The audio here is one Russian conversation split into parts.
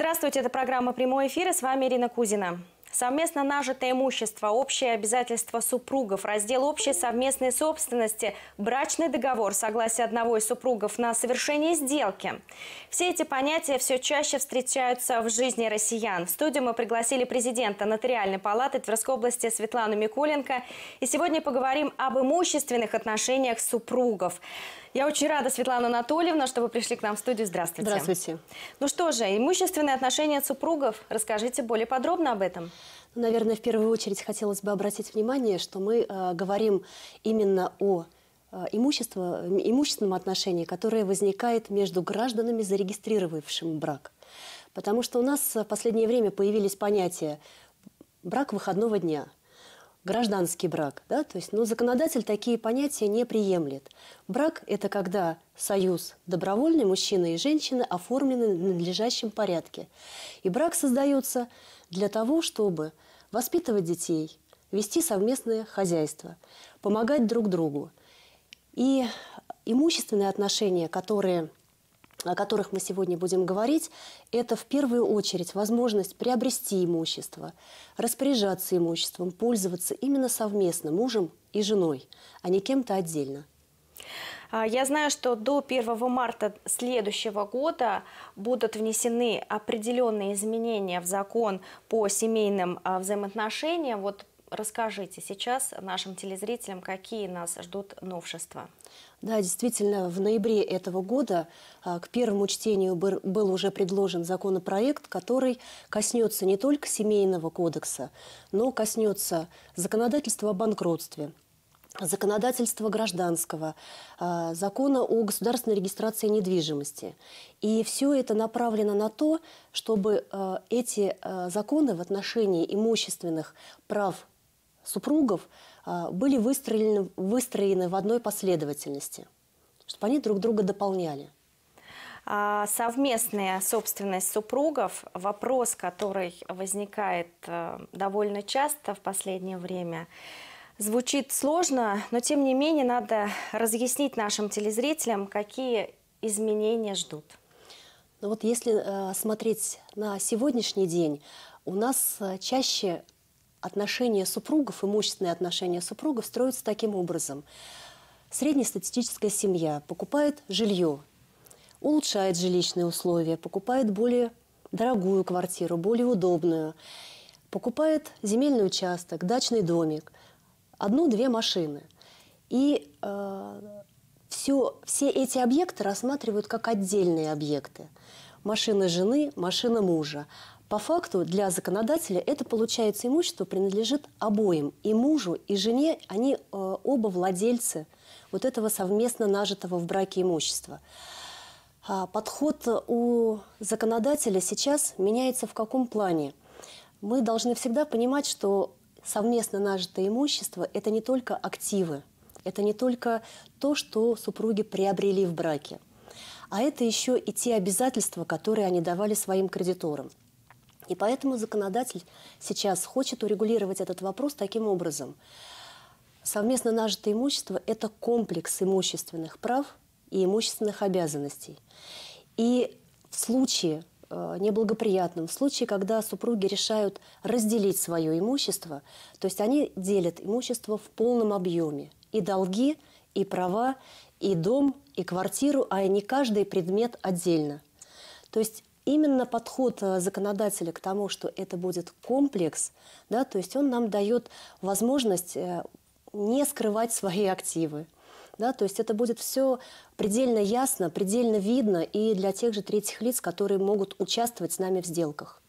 Здравствуйте, это программа «Прямой эфир» с вами Ирина Кузина. Совместно нажитое имущество, общее обязательство супругов, раздел общей совместной собственности, брачный договор, согласие одного из супругов на совершение сделки. Все эти понятия все чаще встречаются в жизни россиян. В студию мы пригласили президента Нотариальной палаты Тверской области Светлану Микуленко. И сегодня поговорим об имущественных отношениях супругов. Я очень рада, Светлана Анатольевна, что вы пришли к нам в студию. Здравствуйте. Здравствуйте. Ну что же, имущественные отношения супругов. Расскажите более подробно об этом. Ну, наверное, в первую очередь хотелось бы обратить внимание, что мы э, говорим именно о э, имущество, э, имущественном отношении, которое возникает между гражданами, зарегистрировавшим брак. Потому что у нас э, в последнее время появились понятия брак выходного дня – гражданский брак. Да? То есть, ну, законодатель такие понятия не приемлет. Брак – это когда союз добровольный мужчины и женщины оформлены в надлежащем порядке. И брак создается для того, чтобы воспитывать детей, вести совместное хозяйство, помогать друг другу. И имущественные отношения, которые о которых мы сегодня будем говорить, это в первую очередь возможность приобрести имущество, распоряжаться имуществом, пользоваться именно совместно мужем и женой, а не кем-то отдельно. А, я знаю, что до 1 марта следующего года будут внесены определенные изменения в закон по семейным а, взаимоотношениям. Вот расскажите сейчас нашим телезрителям, какие нас ждут новшества. Да, действительно, в ноябре этого года а, к первому чтению был уже предложен законопроект, который коснется не только семейного кодекса, но коснется законодательства о банкротстве, законодательства гражданского, а, закона о государственной регистрации недвижимости. И все это направлено на то, чтобы а, эти законы в отношении имущественных прав супругов а, были выстроены, выстроены в одной последовательности, чтобы они друг друга дополняли. А совместная собственность супругов – вопрос, который возникает э, довольно часто в последнее время. Звучит сложно, но тем не менее надо разъяснить нашим телезрителям, какие изменения ждут. Ну вот если э, смотреть на сегодняшний день, у нас э, чаще отношения супругов, имущественные отношения супругов строятся таким образом. Среднестатистическая семья покупает жилье, улучшает жилищные условия, покупает более дорогую квартиру, более удобную, покупает земельный участок, дачный домик, одну-две машины. И э, все, все эти объекты рассматривают как отдельные объекты. Машина жены, машина мужа. По факту для законодателя это, получается, имущество принадлежит обоим, и мужу, и жене, они э, оба владельцы вот этого совместно нажитого в браке имущества. А подход у законодателя сейчас меняется в каком плане? Мы должны всегда понимать, что совместно нажитое имущество – это не только активы, это не только то, что супруги приобрели в браке, а это еще и те обязательства, которые они давали своим кредиторам. И поэтому законодатель сейчас хочет урегулировать этот вопрос таким образом. Совместно нажитое имущество – это комплекс имущественных прав и имущественных обязанностей. И в случае э, неблагоприятном, в случае, когда супруги решают разделить свое имущество, то есть они делят имущество в полном объеме. И долги, и права, и дом, и квартиру, а не каждый предмет отдельно. То есть именно подход э, законодателя к тому, что это будет комплекс, да, то есть он нам дает возможность э, не скрывать свои активы. Да, то есть это будет все предельно ясно, предельно видно и для тех же третьих лиц, которые могут участвовать с нами в сделках.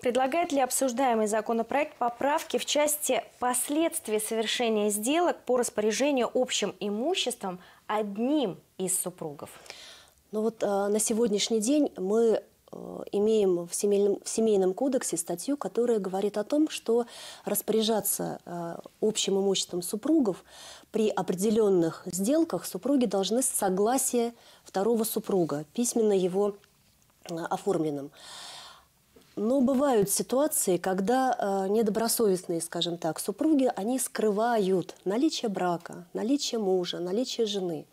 Предлагает ли обсуждаемый законопроект поправки в части последствий совершения сделок по распоряжению общим имуществом одним из супругов? Ну вот э, на сегодняшний день мы Э, имеем в семейном, в семейном кодексе статью, которая говорит о том, что распоряжаться э, общим имуществом супругов при определенных сделках супруги должны с согласия второго супруга, письменно его э, оформленным. Но бывают ситуации, когда э, недобросовестные, скажем так, супруги, они скрывают наличие брака, наличие мужа, наличие жены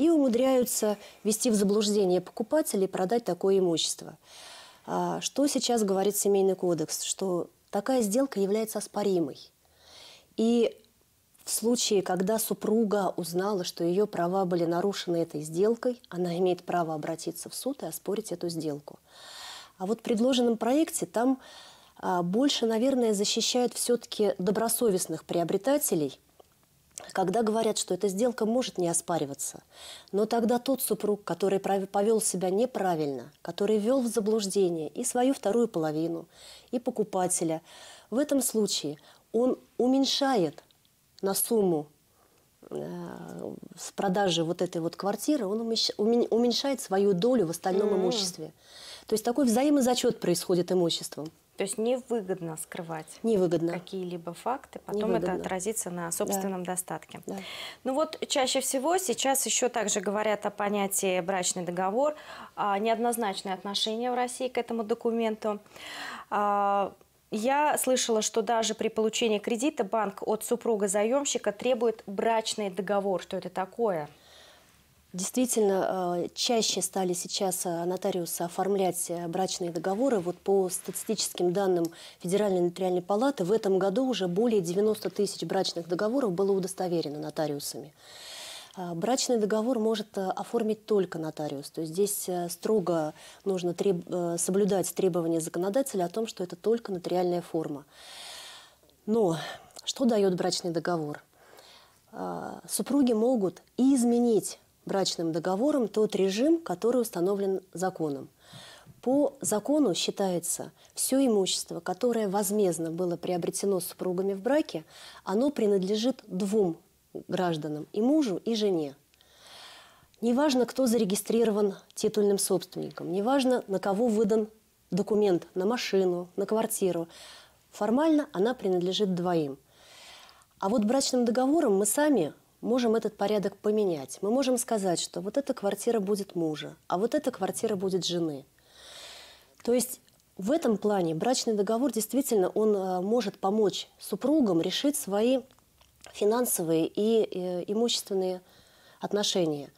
и умудряются ввести в заблуждение покупателей и продать такое имущество. А, что сейчас говорит Семейный кодекс? Что такая сделка является оспоримой. И в случае, когда супруга узнала, что ее права были нарушены этой сделкой, она имеет право обратиться в суд и оспорить эту сделку. А вот в предложенном проекте там а, больше, наверное, защищает все-таки добросовестных приобретателей – когда говорят, что эта сделка может не оспариваться, но тогда тот супруг, который повел себя неправильно, который вел в заблуждение и свою вторую половину, и покупателя, в этом случае он уменьшает на сумму э, с продажи вот этой вот квартиры, он уменьшает свою долю в остальном mm имуществе. То есть такой взаимозачет происходит имуществом. То есть невыгодно скрывать невыгодно. какие-либо факты, потом невыгодно. это отразится на собственном да. достатке. Да. Ну вот чаще всего сейчас еще также говорят о понятии брачный договор, неоднозначное отношение в России к этому документу. А, я слышала, что даже при получении кредита банк от супруга заемщика требует брачный договор. Что это такое? Действительно, э, чаще стали сейчас э, нотариусы оформлять э, брачные договоры. Вот по статистическим данным Федеральной нотариальной палаты, в этом году уже более 90 тысяч брачных договоров было удостоверено нотариусами. Брачный договор может оформить только нотариус. То есть здесь строго нужно треб... соблюдать требования законодателя о том, что это только нотариальная форма. Но что дает брачный договор? Супруги могут и изменить брачным договором тот режим, который установлен законом. По закону считается, все имущество, которое возмездно было приобретено супругами в браке, оно принадлежит двум гражданам, и мужу, и жене. Неважно, кто зарегистрирован титульным собственником, неважно, на кого выдан документ, на машину, на квартиру. Формально она принадлежит двоим. А вот брачным договором мы сами можем этот порядок поменять. Мы можем сказать, что вот эта квартира будет мужа, а вот эта квартира будет жены. То есть в этом плане брачный договор действительно он э, может помочь супругам решить свои финансовые и э, имущественные отношения.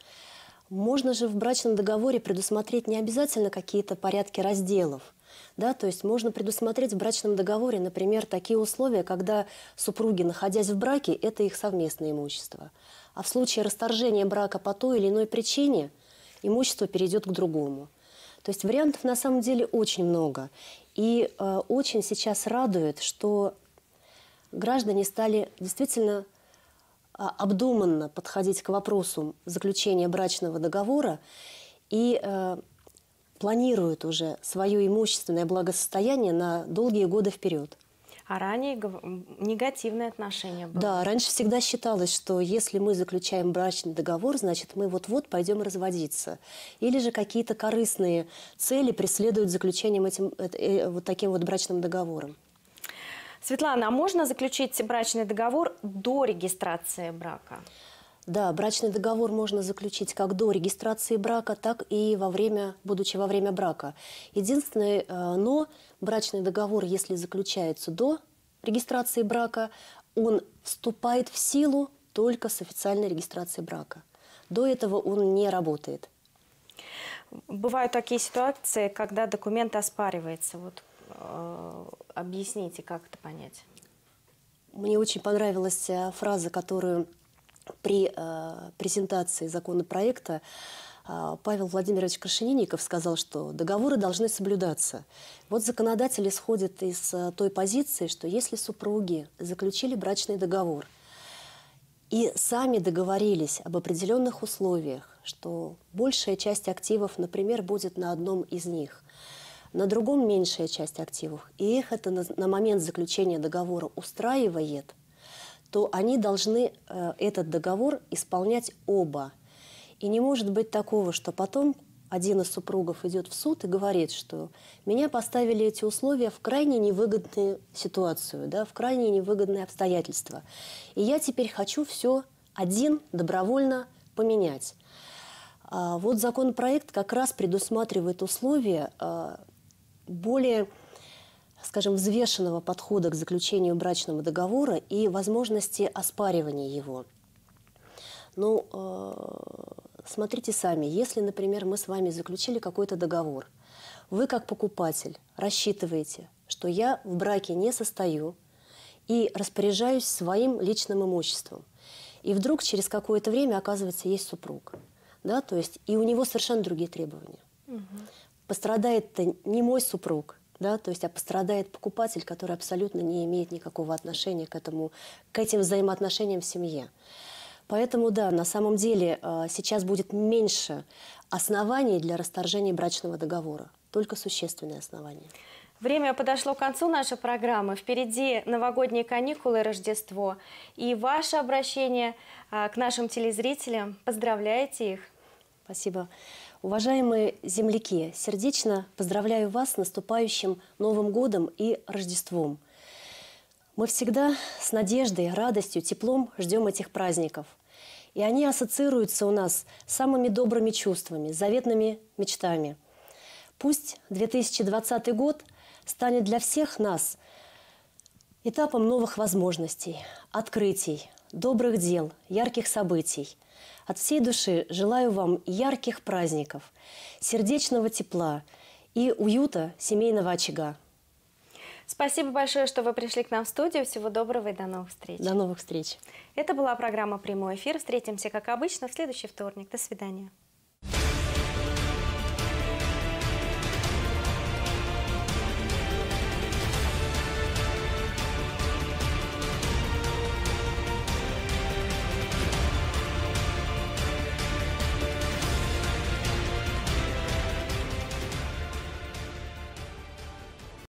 Можно же в брачном договоре предусмотреть не обязательно какие-то порядки разделов – да? То есть можно предусмотреть в брачном договоре, например, такие условия, когда супруги, находясь в браке, это их совместное имущество. А в случае расторжения брака по той или иной причине имущество перейдет к другому. То есть вариантов на самом деле очень много. И э, очень сейчас радует, что граждане стали действительно э, обдуманно подходить к вопросу заключения брачного договора и э, планируют уже свое имущественное благосостояние на долгие годы вперед. А ранее негативное отношение было. Да, раньше всегда считалось, что если мы заключаем брачный договор, значит, мы вот-вот пойдем разводиться. Или же какие-то корыстные цели преследуют заключением этим, э, э, вот таким вот брачным договором. Светлана, а можно заключить брачный договор до регистрации брака? Да, брачный договор можно заключить как до регистрации брака, так и во время, будучи во время брака. Единственное, э, но брачный договор, если заключается до регистрации брака, он вступает в силу только с официальной регистрации брака. До этого он не работает. Бывают такие ситуации, когда документ оспаривается. Вот э, объясните, как это понять. Мне очень понравилась э, фраза, которую при э, презентации законопроекта э, Павел Владимирович Крашенинников сказал, что договоры должны соблюдаться. Вот законодатели исходят из э, той позиции, что если супруги заключили брачный договор и сами договорились об определенных условиях, что большая часть активов, например, будет на одном из них, на другом меньшая часть активов, и их это на, на момент заключения договора устраивает – то они должны э, этот договор исполнять оба. И не может быть такого, что потом один из супругов идет в суд и говорит, что меня поставили эти условия в крайне невыгодную ситуацию, да, в крайне невыгодные обстоятельства. И я теперь хочу все один добровольно поменять. А вот законопроект как раз предусматривает условия э, более скажем, взвешенного подхода к заключению брачного договора и возможности оспаривания его. Ну, э, смотрите сами, если, например, мы с вами заключили какой-то договор, вы как покупатель рассчитываете, что я в браке не состою и распоряжаюсь своим личным имуществом. И вдруг через какое-то время, оказывается, есть супруг. Да, то есть, и у него совершенно другие требования. Угу. Пострадает-то не мой супруг, да, то есть а пострадает покупатель, который абсолютно не имеет никакого отношения к этому, к этим взаимоотношениям в семье. Поэтому, да, на самом деле а, сейчас будет меньше оснований для расторжения брачного договора, только существенные основания. Время подошло к концу нашей программы. Впереди новогодние каникулы и Рождество. И ваше обращение а, к нашим телезрителям. Поздравляйте их! Спасибо. Уважаемые земляки, сердечно поздравляю вас с наступающим Новым годом и Рождеством. Мы всегда с надеждой, радостью, теплом ждем этих праздников. И они ассоциируются у нас с самыми добрыми чувствами, заветными мечтами. Пусть 2020 год станет для всех нас этапом новых возможностей, открытий, добрых дел, ярких событий – от всей души желаю вам ярких праздников, сердечного тепла и уюта семейного очага. Спасибо большое, что вы пришли к нам в студию. Всего доброго и до новых встреч. До новых встреч. Это была программа «Прямой эфир». Встретимся, как обычно, в следующий вторник. До свидания.